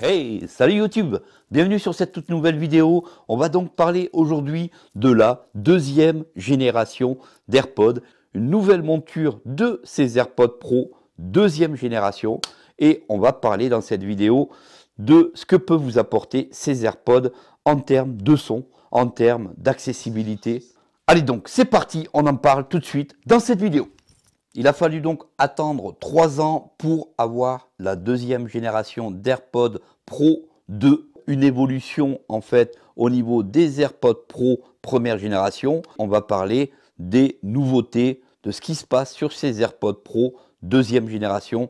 Hey, salut YouTube Bienvenue sur cette toute nouvelle vidéo. On va donc parler aujourd'hui de la deuxième génération d'AirPods, une nouvelle monture de ces AirPods Pro deuxième génération. Et on va parler dans cette vidéo de ce que peut vous apporter ces AirPods en termes de son, en termes d'accessibilité. Allez donc, c'est parti, on en parle tout de suite dans cette vidéo. Il a fallu donc attendre trois ans pour avoir la deuxième génération d'AirPods Pro 2. Une évolution en fait au niveau des AirPods Pro première génération. On va parler des nouveautés, de ce qui se passe sur ces AirPods Pro deuxième génération.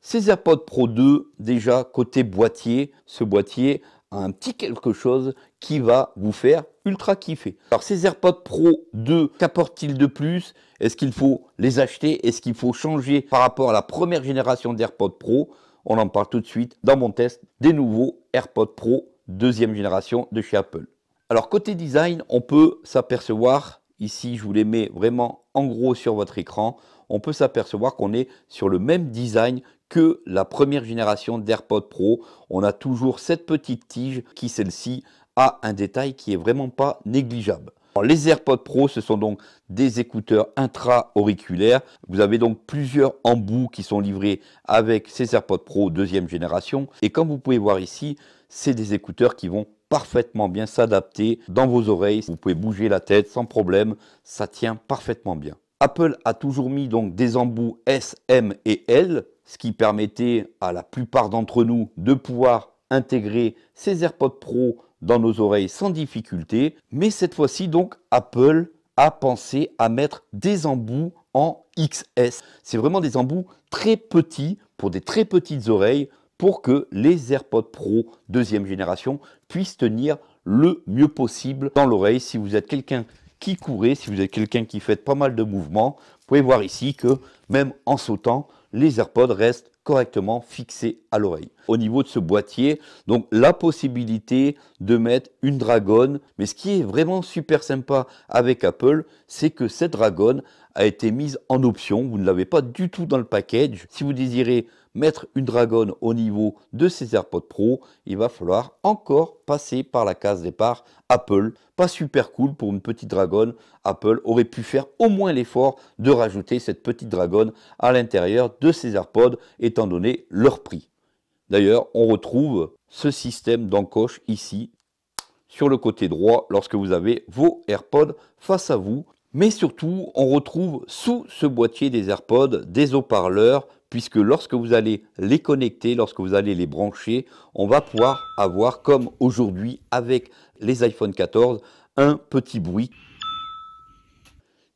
Ces AirPods Pro 2, déjà côté boîtier, ce boîtier un petit quelque chose qui va vous faire ultra kiffer. Alors ces AirPods Pro 2, qu'apporte-t-il de plus Est-ce qu'il faut les acheter Est-ce qu'il faut changer par rapport à la première génération d'AirPods Pro On en parle tout de suite dans mon test des nouveaux AirPods Pro deuxième génération de chez Apple. Alors côté design, on peut s'apercevoir, ici je vous les mets vraiment en gros sur votre écran, on peut s'apercevoir qu'on est sur le même design que la première génération d'AirPods Pro. On a toujours cette petite tige qui, celle-ci, a un détail qui est vraiment pas négligeable. les AirPods Pro, ce sont donc des écouteurs intra-auriculaires. Vous avez donc plusieurs embouts qui sont livrés avec ces AirPods Pro deuxième génération. Et comme vous pouvez voir ici, c'est des écouteurs qui vont parfaitement bien s'adapter dans vos oreilles. Vous pouvez bouger la tête sans problème, ça tient parfaitement bien. Apple a toujours mis donc des embouts S, M et L ce qui permettait à la plupart d'entre nous de pouvoir intégrer ces AirPods Pro dans nos oreilles sans difficulté. Mais cette fois-ci, donc, Apple a pensé à mettre des embouts en XS. C'est vraiment des embouts très petits pour des très petites oreilles pour que les AirPods Pro deuxième génération puissent tenir le mieux possible dans l'oreille. Si vous êtes quelqu'un qui courez, si vous êtes quelqu'un qui fait pas mal de mouvements, vous pouvez voir ici que même en sautant, les AirPods restent correctement fixés à l'oreille. Au niveau de ce boîtier, donc la possibilité de mettre une dragonne, mais ce qui est vraiment super sympa avec Apple, c'est que cette dragonne a été mise en option, vous ne l'avez pas du tout dans le package. Si vous désirez mettre une dragonne au niveau de ces AirPods Pro, il va falloir encore passer par la case départ Apple. Pas super cool pour une petite dragonne. Apple aurait pu faire au moins l'effort de rajouter cette petite dragonne à l'intérieur de ces AirPods, étant donné leur prix. D'ailleurs, on retrouve ce système d'encoche ici, sur le côté droit, lorsque vous avez vos AirPods face à vous. Mais surtout, on retrouve sous ce boîtier des AirPods des haut-parleurs puisque lorsque vous allez les connecter, lorsque vous allez les brancher, on va pouvoir avoir, comme aujourd'hui avec les iPhone 14, un petit bruit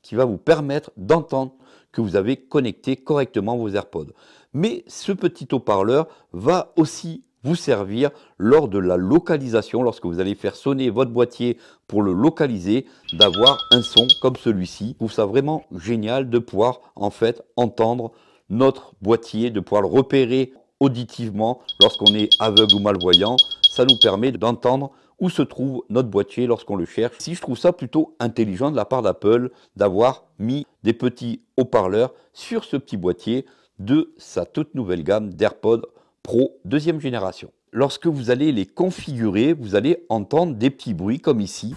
qui va vous permettre d'entendre que vous avez connecté correctement vos AirPods. Mais ce petit haut-parleur va aussi vous servir lors de la localisation, lorsque vous allez faire sonner votre boîtier pour le localiser, d'avoir un son comme celui-ci. Je trouve ça vraiment génial de pouvoir en fait entendre notre boîtier, de pouvoir le repérer auditivement lorsqu'on est aveugle ou malvoyant. Ça nous permet d'entendre où se trouve notre boîtier lorsqu'on le cherche. Si je trouve ça plutôt intelligent de la part d'Apple d'avoir mis des petits haut-parleurs sur ce petit boîtier de sa toute nouvelle gamme d'AirPod Pro deuxième génération. Lorsque vous allez les configurer, vous allez entendre des petits bruits comme ici,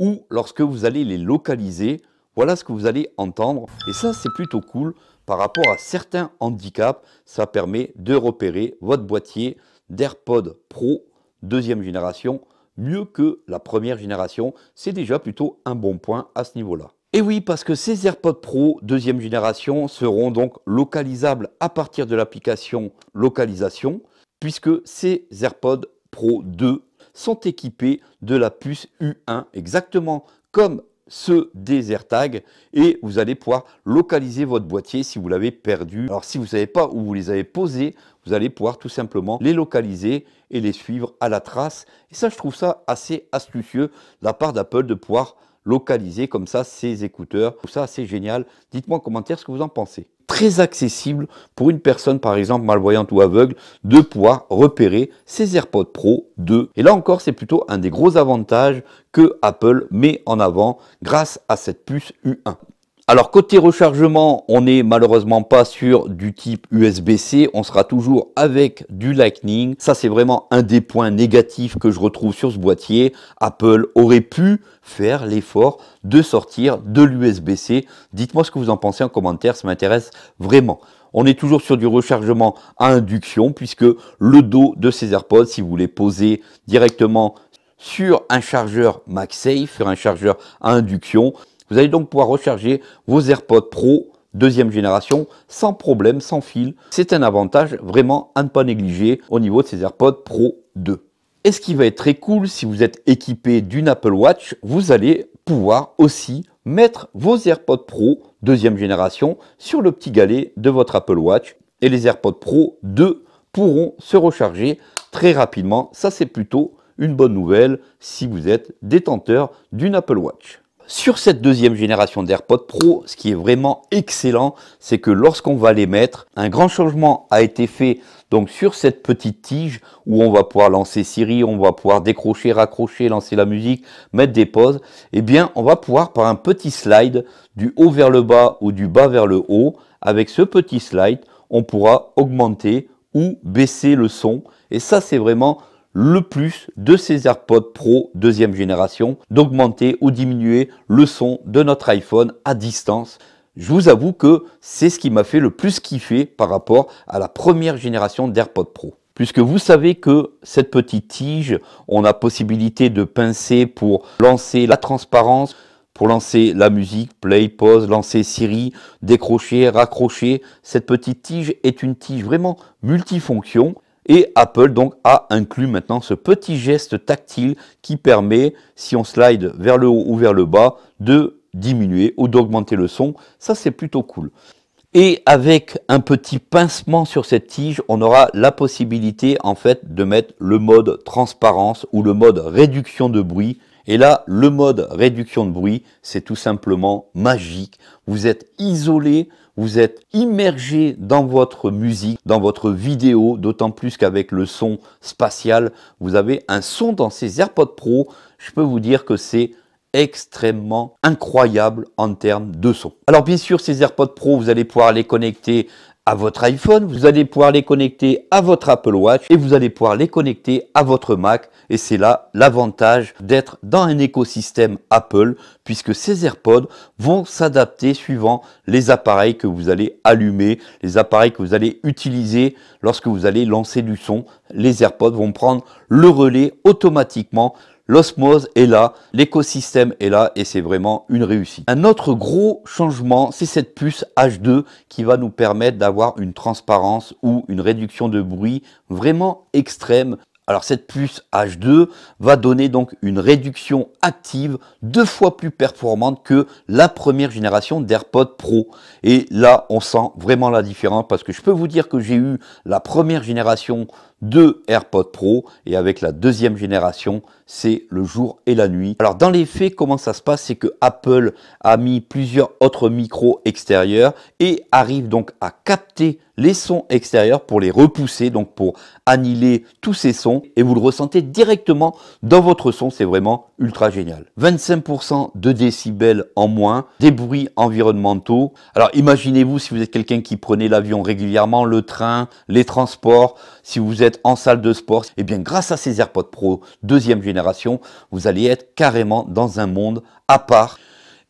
ou lorsque vous allez les localiser, voilà ce que vous allez entendre. Et ça, c'est plutôt cool par rapport à certains handicaps. Ça permet de repérer votre boîtier d'AirPod Pro deuxième génération mieux que la première génération. C'est déjà plutôt un bon point à ce niveau-là. Et oui, parce que ces AirPods Pro deuxième génération seront donc localisables à partir de l'application localisation, puisque ces AirPods Pro 2 sont équipés de la puce U1, exactement comme ce Tag et vous allez pouvoir localiser votre boîtier si vous l'avez perdu. Alors si vous ne savez pas où vous les avez posés, vous allez pouvoir tout simplement les localiser et les suivre à la trace. Et ça, je trouve ça assez astucieux de la part d'Apple de pouvoir localiser comme ça ses écouteurs. Tout ça, c'est génial. Dites-moi en commentaire ce que vous en pensez. Très accessible pour une personne, par exemple, malvoyante ou aveugle, de pouvoir repérer ses AirPods Pro 2. Et là encore, c'est plutôt un des gros avantages que Apple met en avant grâce à cette puce U1. Alors côté rechargement, on n'est malheureusement pas sur du type USB-C, on sera toujours avec du Lightning. Ça c'est vraiment un des points négatifs que je retrouve sur ce boîtier. Apple aurait pu faire l'effort de sortir de l'USB-C. Dites-moi ce que vous en pensez en commentaire, ça m'intéresse vraiment. On est toujours sur du rechargement à induction puisque le dos de ces AirPods, si vous les posez directement sur un chargeur MagSafe, sur un chargeur à induction, vous allez donc pouvoir recharger vos AirPods Pro deuxième génération sans problème, sans fil. C'est un avantage vraiment à ne pas négliger au niveau de ces AirPods Pro 2. Et ce qui va être très cool, si vous êtes équipé d'une Apple Watch, vous allez pouvoir aussi mettre vos AirPods Pro deuxième génération sur le petit galet de votre Apple Watch. Et les AirPods Pro 2 pourront se recharger très rapidement. Ça, c'est plutôt une bonne nouvelle si vous êtes détenteur d'une Apple Watch. Sur cette deuxième génération d'AirPods Pro, ce qui est vraiment excellent, c'est que lorsqu'on va les mettre, un grand changement a été fait donc sur cette petite tige où on va pouvoir lancer Siri, on va pouvoir décrocher, raccrocher, lancer la musique, mettre des pauses, eh bien on va pouvoir par un petit slide du haut vers le bas ou du bas vers le haut, avec ce petit slide, on pourra augmenter ou baisser le son. Et ça, c'est vraiment le plus de ces AirPods Pro deuxième génération, d'augmenter ou diminuer le son de notre iPhone à distance. Je vous avoue que c'est ce qui m'a fait le plus kiffer par rapport à la première génération d'AirPods Pro puisque vous savez que cette petite tige, on a possibilité de pincer pour lancer la transparence, pour lancer la musique, play, pause, lancer Siri, décrocher, raccrocher. Cette petite tige est une tige vraiment multifonction. Et Apple donc a inclus maintenant ce petit geste tactile qui permet, si on slide vers le haut ou vers le bas, de diminuer ou d'augmenter le son. Ça c'est plutôt cool. Et avec un petit pincement sur cette tige, on aura la possibilité en fait de mettre le mode transparence ou le mode réduction de bruit. Et là, le mode réduction de bruit, c'est tout simplement magique. Vous êtes isolé, vous êtes immergé dans votre musique, dans votre vidéo, d'autant plus qu'avec le son spatial, vous avez un son dans ces AirPods Pro. Je peux vous dire que c'est extrêmement incroyable en termes de son. Alors bien sûr, ces AirPods Pro, vous allez pouvoir les connecter à votre iPhone, vous allez pouvoir les connecter à votre Apple Watch et vous allez pouvoir les connecter à votre Mac. Et c'est là l'avantage d'être dans un écosystème Apple puisque ces AirPods vont s'adapter suivant les appareils que vous allez allumer, les appareils que vous allez utiliser lorsque vous allez lancer du son. Les AirPods vont prendre le relais automatiquement L'osmose est là, l'écosystème est là et c'est vraiment une réussite. Un autre gros changement, c'est cette puce H2 qui va nous permettre d'avoir une transparence ou une réduction de bruit vraiment extrême. Alors cette puce H2 va donner donc une réduction active deux fois plus performante que la première génération d'AirPod Pro. Et là, on sent vraiment la différence parce que je peux vous dire que j'ai eu la première génération deux AirPods Pro et avec la deuxième génération, c'est le jour et la nuit. Alors dans les faits, comment ça se passe C'est que Apple a mis plusieurs autres micros extérieurs et arrive donc à capter les sons extérieurs pour les repousser, donc pour annuler tous ces sons et vous le ressentez directement dans votre son, c'est vraiment ultra génial. 25% de décibels en moins, des bruits environnementaux. Alors imaginez-vous si vous êtes quelqu'un qui prenait l'avion régulièrement, le train, les transports, si vous êtes en salle de sport, et eh bien grâce à ces AirPods Pro deuxième génération, vous allez être carrément dans un monde à part.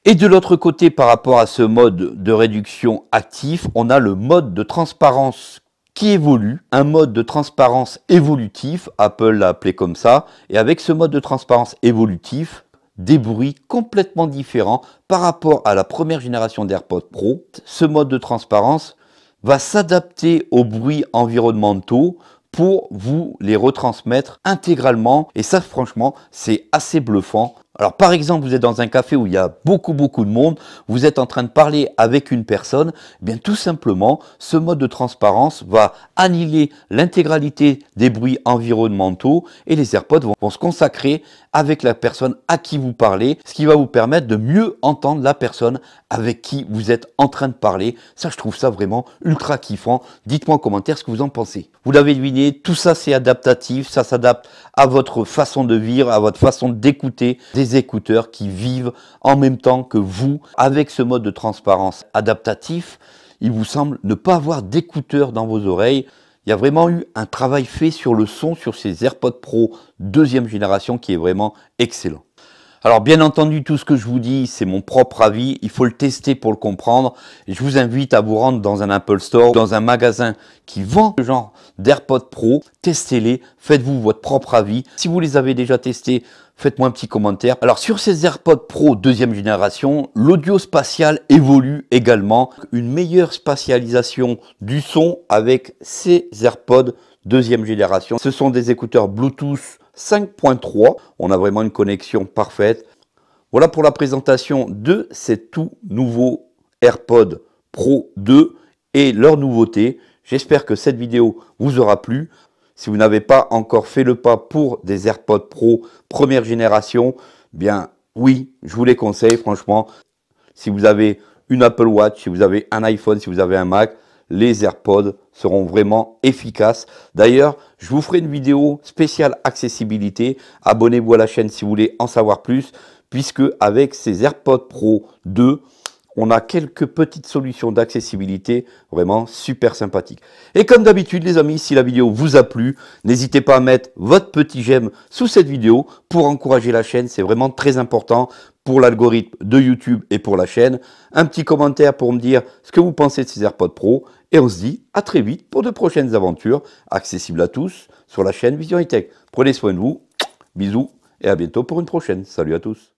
Et de l'autre côté, par rapport à ce mode de réduction actif, on a le mode de transparence qui évolue, un mode de transparence évolutif, Apple l'a appelé comme ça, et avec ce mode de transparence évolutif, des bruits complètement différents par rapport à la première génération d'AirPods Pro. Ce mode de transparence va s'adapter aux bruits environnementaux pour vous les retransmettre intégralement. Et ça, franchement, c'est assez bluffant. Alors par exemple, vous êtes dans un café où il y a beaucoup beaucoup de monde, vous êtes en train de parler avec une personne, eh bien tout simplement, ce mode de transparence va annihiler l'intégralité des bruits environnementaux et les AirPods vont, se consacrer avec la personne à qui vous parlez, ce qui va vous permettre de mieux entendre la personne avec qui vous êtes en train de parler. Ça, je trouve ça vraiment ultra kiffant. Dites-moi en commentaire ce que vous en pensez. Vous l'avez deviné, tout ça c'est adaptatif, ça s'adapte à votre façon de vivre, à votre façon d'écouter écouteurs qui vivent en même temps que vous avec ce mode de transparence adaptatif. Il vous semble ne pas avoir d'écouteurs dans vos oreilles. Il y a vraiment eu un travail fait sur le son sur ces AirPods Pro deuxième génération qui est vraiment excellent. Alors bien entendu, tout ce que je vous dis, c'est mon propre avis, il faut le tester pour le comprendre. je vous invite à vous rendre dans un Apple Store, dans un magasin qui vend ce genre d'AirPods Pro, testez-les, faites-vous votre propre avis. Si vous les avez déjà testés, faites-moi un petit commentaire. Alors sur ces AirPods Pro deuxième génération, l'audio spatial évolue également. Une meilleure spatialisation du son avec ces AirPods deuxième génération. Ce sont des écouteurs Bluetooth 5.3. On a vraiment une connexion parfaite. Voilà pour la présentation de ces tout nouveaux AirPods Pro 2 et leurs nouveautés. J'espère que cette vidéo vous aura plu. Si vous n'avez pas encore fait le pas pour des AirPods Pro première génération, bien oui, je vous les conseille franchement. Si vous avez une Apple Watch, si vous avez un iPhone, si vous avez un Mac, les AirPods seront vraiment efficaces. D'ailleurs, je vous ferai une vidéo spéciale accessibilité. Abonnez-vous à la chaîne si vous voulez en savoir plus, puisque avec ces AirPods Pro 2, on a quelques petites solutions d'accessibilité vraiment super sympathiques. Et comme d'habitude les amis, si la vidéo vous a plu, n'hésitez pas à mettre votre petit j'aime sous cette vidéo pour encourager la chaîne, c'est vraiment très important pour l'algorithme de YouTube et pour la chaîne. Un petit commentaire pour me dire ce que vous pensez de ces AirPods Pro et on se dit à très vite pour de prochaines aventures accessibles à tous sur la chaîne Vision Tech. Prenez soin de vous, bisous et à bientôt pour une prochaine. Salut à tous.